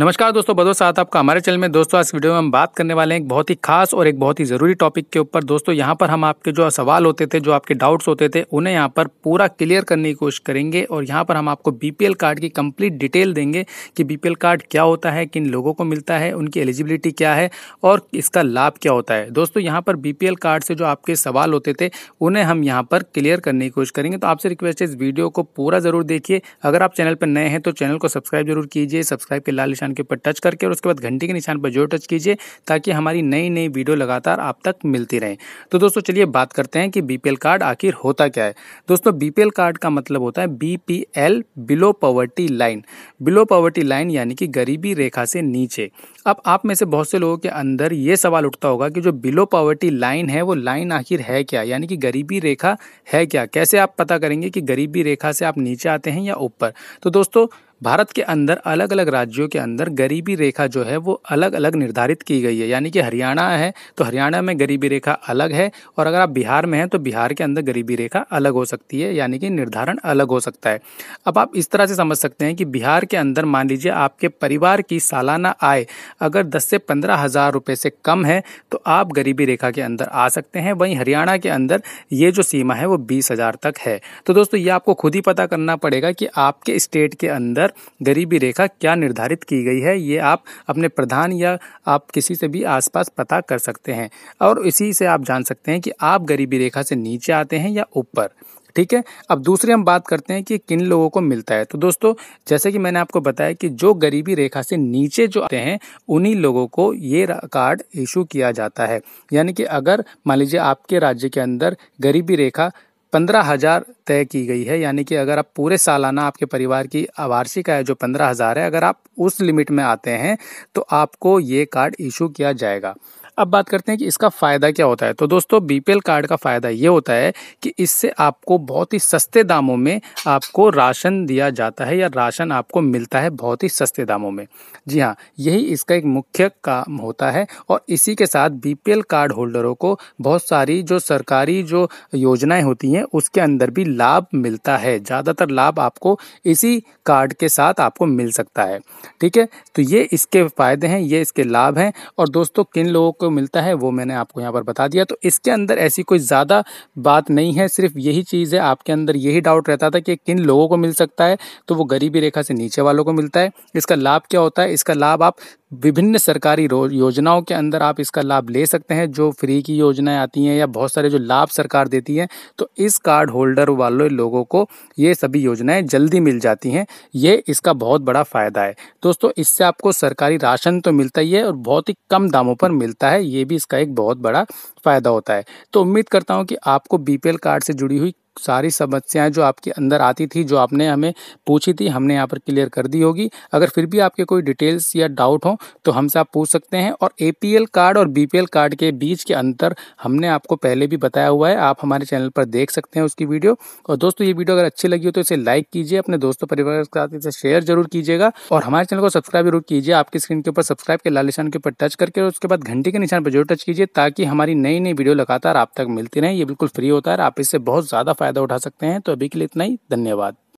नमस्कार दोस्तों बदो साथ आपका हमारे चैनल में दोस्तों आज वीडियो में हम बात करने वाले हैं एक बहुत ही खास और एक बहुत ही ज़रूरी टॉपिक के ऊपर दोस्तों यहाँ पर हम आपके जो सवाल होते थे जो आपके डाउट्स होते थे उन्हें यहाँ पर पूरा क्लियर करने की कोशिश करेंगे और यहाँ पर हम आपको बीपीएल कार्ड की कंप्लीट डिटेल देंगे कि बीपीएल कार्ड क्या होता है किन लोगों को मिलता है उनकी एलिजिबिलिटी क्या है और इसका लाभ क्या होता है दोस्तों यहाँ पर बी कार्ड से जो आपके सवाल होते थे उन्हें हम यहाँ पर क्लियर करने की कोशिश करेंगे तो आपसे रिक्वेस्ट है इस वीडियो को पूरा ज़रूर देखिए अगर आप चैनल पर नए हैं तो चैनल को सब्सक्राइब जरूर कीजिए सब्सक्राइब के लाल निशान निशान के ऊपर टच करके और उसके बाद घंटी के निशान पर जो टच कीजिए ताकि हमारी नई नई वीडियो लगातार आप तक मिलती रहे तो दोस्तों चलिए बात करते हैं कि बीपीएल कार्ड आखिर होता क्या है दोस्तों बीपीएल कार्ड का मतलब होता है BPL below poverty line below poverty line यानी कि गरीबी रेखा से नीचे अब आप में से बहुत से लोगों के अंदर ये सवाल उठता होगा कि जो बिलो पॉवर्टी लाइन है वो लाइन आखिर है क्या यानी कि गरीबी रेखा है क्या कैसे आप पता करेंगे कि गरीबी रेखा से आप नीचे आते हैं या ऊपर तो दोस्तों भारत के अंदर अलग अलग राज्यों के अंदर गरीबी रेखा जो है वो अलग अलग निर्धारित की गई है यानी कि हरियाणा है तो हरियाणा में गरीबी रेखा अलग है और अगर आप बिहार में हैं तो बिहार के अंदर गरीबी रेखा अलग हो सकती है यानी कि निर्धारण अलग हो सकता है अब आप इस तरह से समझ सकते हैं कि बिहार के अंदर मान लीजिए आपके परिवार की सालाना आय अगर दस से पंद्रह हज़ार रुपये से कम है तो आप गरीबी रेखा के अंदर आ सकते हैं वहीं हरियाणा के अंदर ये जो सीमा है वो बीस हज़ार तक है तो दोस्तों ये आपको खुद ही पता करना पड़ेगा कि आपके स्टेट के अंदर पर गरीबी रेखा क्या निर्धारित की गई है ये आप अपने प्रधान या आप किसी से भी आसपास पता कर सकते हैं और इसी से आप जान सकते हैं कि आप गरीबी रेखा से नीचे आते हैं या ऊपर ठीक है अब दूसरी हम बात करते हैं कि किन लोगों को मिलता है तो दोस्तों जैसे कि मैंने आपको बताया कि जो गरीबी रेखा से नीचे जो आते हैं उन्हीं लोगों को ये कार्ड इशू किया जाता है यानी कि अगर मान लीजिए आपके राज्य के अंदर गरीबी रेखा पंद्रह हज़ार तय की गई है यानी कि अगर आप पूरे सालाना आपके परिवार की वार्षिक आय जो पंद्रह हज़ार है अगर आप उस लिमिट में आते हैं तो आपको ये कार्ड इशू किया जाएगा अब बात करते हैं कि इसका फ़ायदा क्या होता है तो दोस्तों बीपीएल कार्ड का फ़ायदा ये होता है कि इससे आपको बहुत ही सस्ते दामों में आपको राशन दिया जाता है या राशन आपको मिलता है बहुत ही सस्ते दामों में जी हाँ यही इसका एक मुख्य काम होता है और इसी के साथ बीपीएल कार्ड होल्डरों को बहुत सारी जो सरकारी जो योजनाएं होती हैं उसके अंदर भी लाभ मिलता है ज़्यादातर लाभ आपको इसी कार्ड के साथ आपको मिल सकता है ठीक है तो ये इसके फ़ायदे हैं ये इसके लाभ हैं और दोस्तों किन लोगों को मिलता है वो मैंने आपको यहाँ पर बता दिया तो इसके अंदर ऐसी कोई ज़्यादा बात नहीं है सिर्फ यही चीज़ है आपके अंदर यही डाउट रहता था कि किन लोगों को मिल सकता है तो वो गरीबी रेखा से नीचे वालों को मिलता है इसका लाभ क्या होता है इसका लाभ आप विभिन्न सरकारी योजनाओं के अंदर आप इसका लाभ ले सकते हैं जो फ्री की योजनाएं आती हैं या बहुत सारे जो लाभ सरकार देती है तो इस कार्ड होल्डर वाले लोगों को ये सभी योजनाएं जल्दी मिल जाती हैं ये इसका बहुत बड़ा फ़ायदा है दोस्तों इससे आपको सरकारी राशन तो मिलता ही है और बहुत ही कम दामों पर मिलता है ये भी इसका एक बहुत बड़ा फ़ायदा होता है तो उम्मीद करता हूँ कि आपको बीपीएल कार्ड से जुड़ी हुई सारी समस्याएं जो आपके अंदर आती थी जो आपने हमें पूछी थी हमने यहाँ पर क्लियर कर दी होगी अगर फिर भी आपके कोई डिटेल्स या डाउट हो तो हमसे आप पूछ सकते हैं और ए कार्ड और बी कार्ड के बीच के अंतर हमने आपको पहले भी बताया हुआ है आप हमारे चैनल पर देख सकते हैं उसकी वीडियो और दोस्तों ये वीडियो अगर अच्छी लगी हो तो इसे लाइक कीजिए अपने दोस्तों परिवार के साथ इसे शेयर जरूर कीजिएगा और हमारे चैनल को सब्सक्राइब जरूर कीजिए आपकी स्क्रीन के ऊपर सब्सक्राइब के लाल निशान के ऊपर टच करके उसके बाद घंटे के निशान पर जरूर टच कीजिए ताकि हमारी नई नई नई वीडियो लगातार आप तक मिलती रहें ये बिल्कुल फ्री होता है आप इससे बहुत ज़्यादा फ़ायदा उठा सकते हैं तो अभी के लिए इतना ही धन्यवाद